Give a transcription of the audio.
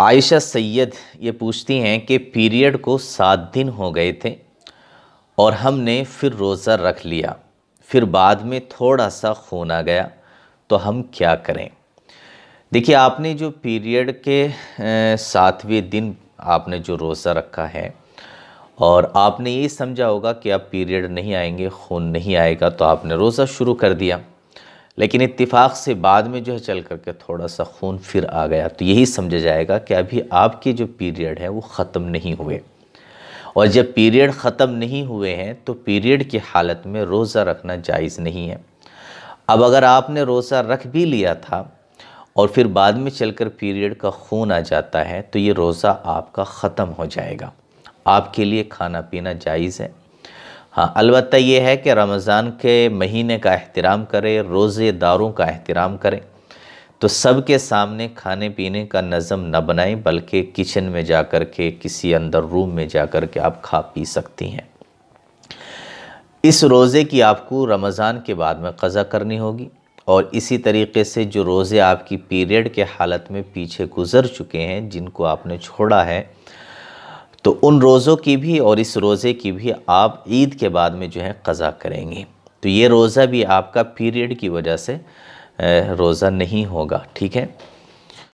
आयशा सैयद ये पूछती हैं कि पीरियड को सात दिन हो गए थे और हमने फिर रोज़ा रख लिया फिर बाद में थोड़ा सा खून आ गया तो हम क्या करें देखिए आपने जो पीरियड के सातवें दिन आपने जो रोज़ा रखा है और आपने ये समझा होगा कि आप पीरियड नहीं आएंगे खून नहीं आएगा तो आपने रोज़ा शुरू कर दिया लेकिन इतफ़ाक़ से बाद में जो है चल करके थोड़ा सा खून फिर आ गया तो यही समझा जाएगा कि अभी आपके जो पीरियड है वो ख़त्म नहीं हुए और जब पीरियड ख़त्म नहीं हुए हैं तो पीरियड की हालत में रोज़ा रखना जायज़ नहीं है अब अगर आपने रोज़ा रख भी लिया था और फिर बाद में चलकर पीरियड का खून आ जाता है तो ये रोज़ा आपका ख़त्म हो जाएगा आपके लिए खाना पीना जायज़ है हाँ अलबत् यह है कि रमज़ान के महीने का अहतराम करें रोज़ेदारों का अहतराम करें तो सब के सामने खाने पीने का नज़म न बनाएं बल्कि किचन में जा कर के किसी अंदर रूम में जा कर के आप खा पी सकती हैं इस रोज़े की आपको रमज़ान के बाद में क़ज़ा करनी होगी और इसी तरीके से जो रोज़े आपकी पीरियड के हालत में पीछे गुज़र चुके हैं जिनको आपने छोड़ा है तो उन रोज़ों की भी और इस रोज़े की भी आप ईद के बाद में जो है क़ज़ा करेंगे तो ये रोज़ा भी आपका पीरियड की वजह से रोज़ा नहीं होगा ठीक है